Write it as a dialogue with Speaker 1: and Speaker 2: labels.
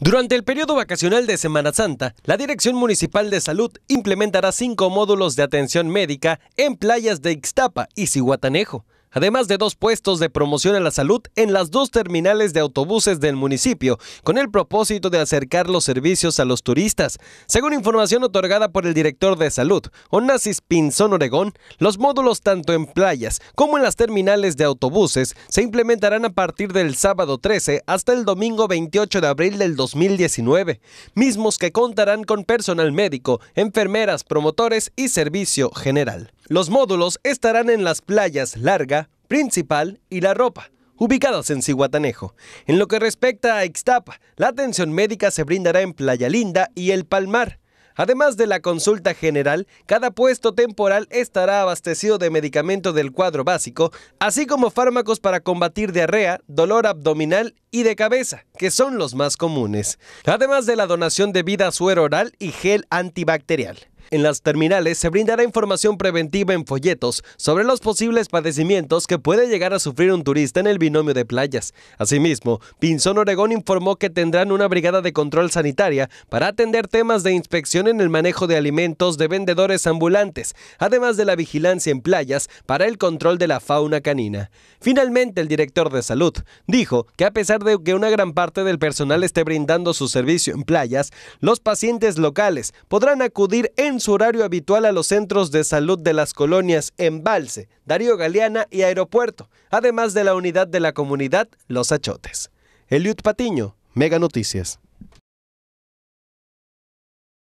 Speaker 1: Durante el periodo vacacional de Semana Santa, la Dirección Municipal de Salud implementará cinco módulos de atención médica en playas de Ixtapa y Cihuatanejo además de dos puestos de promoción a la salud en las dos terminales de autobuses del municipio, con el propósito de acercar los servicios a los turistas. Según información otorgada por el director de salud, Onassis Pinzón Oregón, los módulos tanto en playas como en las terminales de autobuses se implementarán a partir del sábado 13 hasta el domingo 28 de abril del 2019, mismos que contarán con personal médico, enfermeras, promotores y servicio general. Los módulos estarán en las playas Larga, Principal y La Ropa, ubicadas en Cihuatanejo. En lo que respecta a Ixtapa, la atención médica se brindará en Playa Linda y El Palmar. Además de la consulta general, cada puesto temporal estará abastecido de medicamento del cuadro básico, así como fármacos para combatir diarrea, dolor abdominal y de cabeza, que son los más comunes. Además de la donación de vida suero oral y gel antibacterial. En las terminales se brindará información preventiva en folletos sobre los posibles padecimientos que puede llegar a sufrir un turista en el binomio de playas. Asimismo, Pinzón Oregón informó que tendrán una brigada de control sanitaria para atender temas de inspección en el manejo de alimentos de vendedores ambulantes, además de la vigilancia en playas para el control de la fauna canina. Finalmente, el director de salud dijo que a pesar de que una gran parte del personal esté brindando su servicio en playas, los pacientes locales podrán acudir en su horario habitual a los centros de salud de las colonias Embalse, Darío Galeana y Aeropuerto, además de la unidad de la comunidad Los Achotes. Eliud Patiño, Mega Noticias.